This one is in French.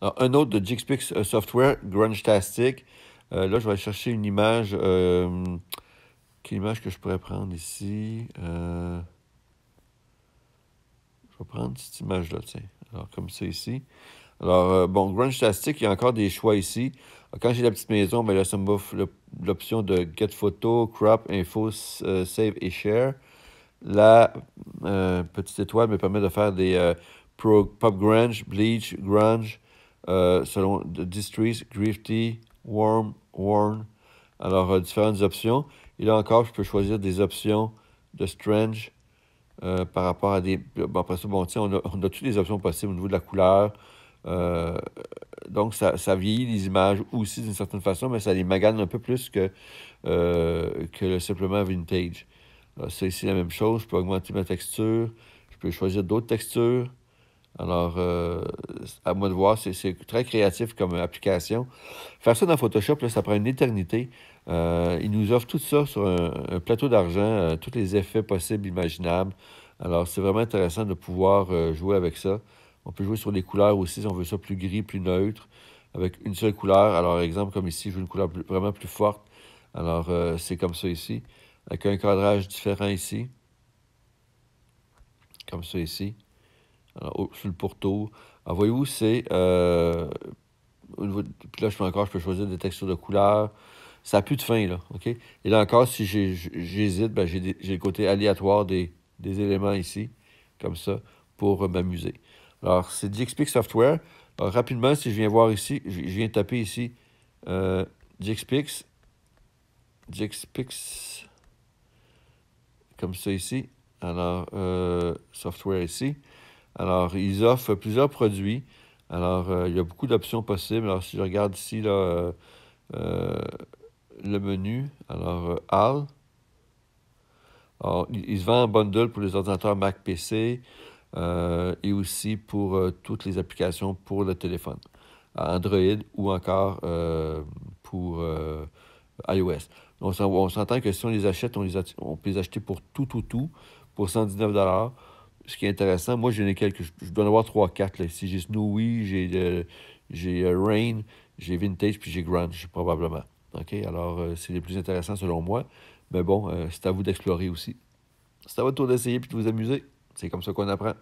Alors, un autre de Jigspix euh, Software, Grunge Tastic. Euh, là, je vais chercher une image. Euh, quelle image que je pourrais prendre ici? je vais prendre cette image-là, tiens. Alors, comme ça ici. Alors, bon, Grunge Tastic, il y a encore des choix ici. quand j'ai la petite maison, mais ben là, ça bouffe l'option de Get Photo, Crop, Info, Save et Share. La petite étoile me permet de faire des Pro, Pop Grunge, Bleach, Grunge, euh, selon The Distress, Grifty, Warm, Worn. Alors, euh, différentes options. Et là encore, je peux choisir des options de Strange euh, par rapport à des... Bon, après ça, bon, on a, on a toutes les options possibles au niveau de la couleur. donc, ça, ça, vieillit les images aussi d'une certaine façon, mais ça les magane un peu plus que, que le simplement vintage. C'est ici la même chose. Je peux augmenter ma texture. Je peux choisir d'autres textures. Alors, euh, à moi de voir, c'est très créatif comme application. Faire ça dans Photoshop, là, ça prend une éternité. Euh, il nous offre tout ça sur un, plateau d'argent, euh, tous les effets possibles, imaginables. Alors, c'est vraiment intéressant de pouvoir jouer avec ça. On peut jouer sur les couleurs aussi, si on veut ça plus gris, plus neutre, avec une seule couleur. Alors, exemple, comme ici, je veux une couleur vraiment plus forte. Alors, c'est comme ça ici, avec un cadrage différent ici, comme ça ici. Euh, Alors, sur le pourtour. Euh, voyez-vous, c'est. Euh, puis là, je peux encore, je peux choisir des textures de couleurs. Ça n'a plus de fin, là. OK? Et là encore, si j'hésite, ben, j'ai le côté aléatoire des, éléments ici, comme ça, pour m'amuser. Alors, c'est DXPIC Software. Alors, rapidement, si je viens voir ici, je, viens taper ici euh, DXPix, comme ça ici. Alors, software ici. Alors, ils offrent plusieurs produits. Alors, euh, il y a beaucoup d'options possibles. Alors, si je regarde ici euh, euh, le menu, alors Al, alors, il, se vend en bundle pour les ordinateurs Mac PC et aussi pour toutes les applications pour le téléphone, Android ou encore pour iOS. On s'entend que si on les achète, on, on peut les acheter pour tout, tout, tout, pour 119 ce qui est intéressant, moi j'en ai quelques, je, dois en avoir trois, quatre. Si j'ai Snowy, j'ai euh, euh, Rain, j'ai Vintage, puis j'ai Grunge, probablement. OK? Alors, euh, c'est les plus intéressants selon moi. Mais bon, c'est à vous d'explorer aussi. C'est à votre tour d'essayer puis de vous amuser. C'est comme ça qu'on apprend.